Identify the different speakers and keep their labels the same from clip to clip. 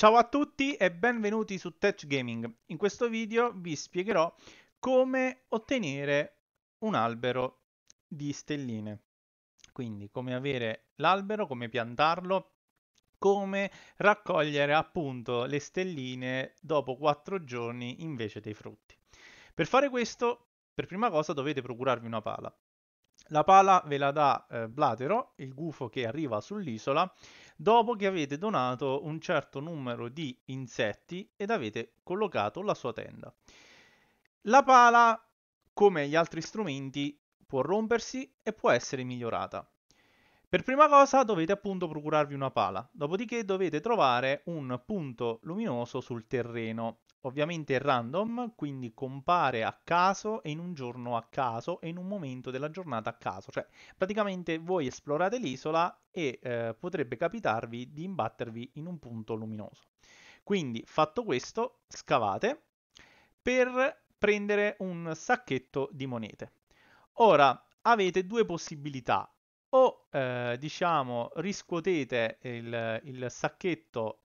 Speaker 1: Ciao a tutti e benvenuti su Tech Gaming. In questo video vi spiegherò come ottenere un albero di stelline. Quindi come avere l'albero, come piantarlo, come raccogliere appunto le stelline dopo 4 giorni invece dei frutti. Per fare questo, per prima cosa dovete procurarvi una pala. La pala ve la dà eh, Blatero, il gufo che arriva sull'isola dopo che avete donato un certo numero di insetti ed avete collocato la sua tenda. La pala, come gli altri strumenti, può rompersi e può essere migliorata. Per prima cosa dovete appunto procurarvi una pala, dopodiché dovete trovare un punto luminoso sul terreno. Ovviamente è random, quindi compare a caso e in un giorno a caso e in un momento della giornata a caso. Cioè, praticamente voi esplorate l'isola e eh, potrebbe capitarvi di imbattervi in un punto luminoso. Quindi, fatto questo, scavate per prendere un sacchetto di monete. Ora, avete due possibilità. O eh, diciamo, riscuotete il, il sacchetto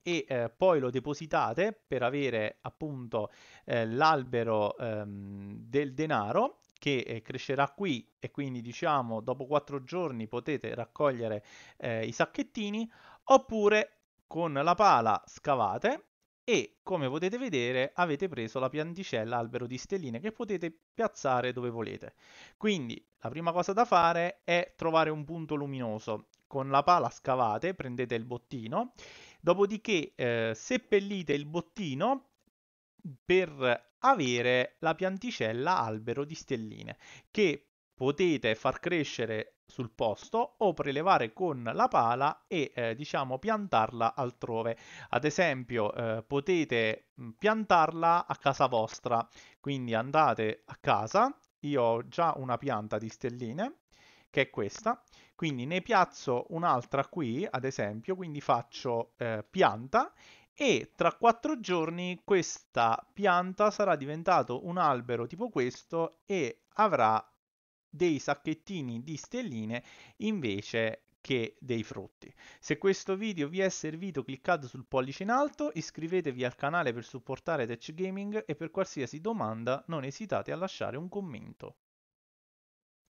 Speaker 1: e eh, poi lo depositate per avere appunto eh, l'albero ehm, del denaro che eh, crescerà qui e quindi diciamo dopo quattro giorni potete raccogliere eh, i sacchettini oppure con la pala scavate e come potete vedere avete preso la pianticella albero di stelline che potete piazzare dove volete. Quindi la prima cosa da fare è trovare un punto luminoso. Con la pala scavate, prendete il bottino, dopodiché eh, seppellite il bottino per avere la pianticella albero di stelline che potete far crescere sul posto o prelevare con la pala e eh, diciamo piantarla altrove ad esempio eh, potete piantarla a casa vostra quindi andate a casa io ho già una pianta di stelline che è questa quindi ne piazzo un'altra qui ad esempio quindi faccio eh, pianta e tra quattro giorni questa pianta sarà diventato un albero tipo questo e avrà dei sacchettini di stelline invece che dei frutti. Se questo video vi è servito cliccate sul pollice in alto, iscrivetevi al canale per supportare Tech Gaming e per qualsiasi domanda non esitate a lasciare un commento.